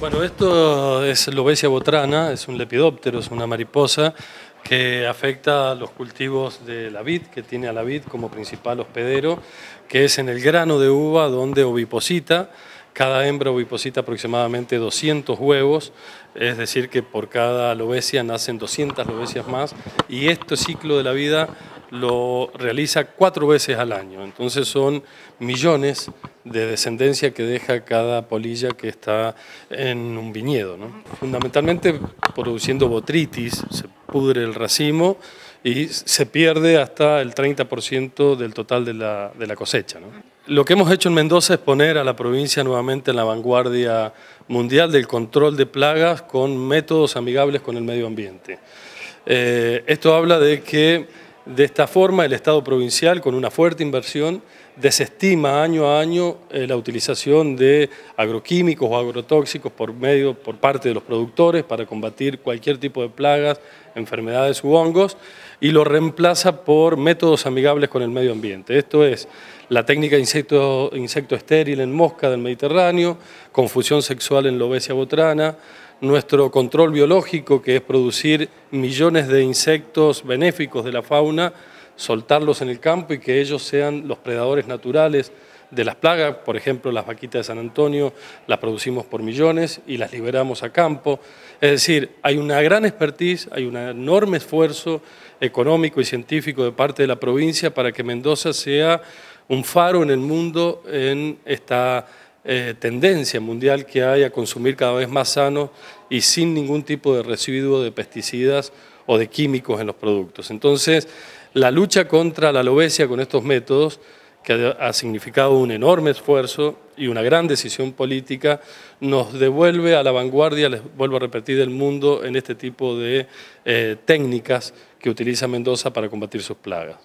Bueno, esto es Lobesia botrana, es un lepidóptero, es una mariposa que afecta a los cultivos de la vid, que tiene a la vid como principal hospedero, que es en el grano de uva donde oviposita. Cada hembra oviposita aproximadamente 200 huevos, es decir, que por cada lobesia nacen 200 lobesias más. Y este ciclo de la vida lo realiza cuatro veces al año. Entonces son millones de descendencia que deja cada polilla que está en un viñedo. Fundamentalmente produciendo botritis, se pudre el racimo y se pierde hasta el 30% del total de la, cosecha. Lo que hemos hecho en Mendoza es poner a la provincia nuevamente en la vanguardia mundial del control de plagas con métodos amigables con el medio ambiente. Eh, esto habla de que de esta forma, el Estado provincial, con una fuerte inversión, desestima año a año eh, la utilización de agroquímicos o agrotóxicos por medio, por parte de los productores para combatir cualquier tipo de plagas, enfermedades u hongos, y lo reemplaza por métodos amigables con el medio ambiente. Esto es la técnica insecto, insecto estéril en mosca del Mediterráneo, confusión sexual en lobesia botrana, nuestro control biológico, que es producir millones de insectos benéficos de la fauna, soltarlos en el campo y que ellos sean los predadores naturales de las plagas, por ejemplo, las vaquitas de San Antonio las producimos por millones y las liberamos a campo. Es decir, hay una gran expertise, hay un enorme esfuerzo económico y científico de parte de la provincia para que Mendoza sea un faro en el mundo en esta eh, tendencia mundial que hay a consumir cada vez más sano y sin ningún tipo de residuo de pesticidas o de químicos en los productos. Entonces, la lucha contra la alobesia con estos métodos, que ha significado un enorme esfuerzo y una gran decisión política, nos devuelve a la vanguardia, les vuelvo a repetir, del mundo en este tipo de eh, técnicas que utiliza Mendoza para combatir sus plagas.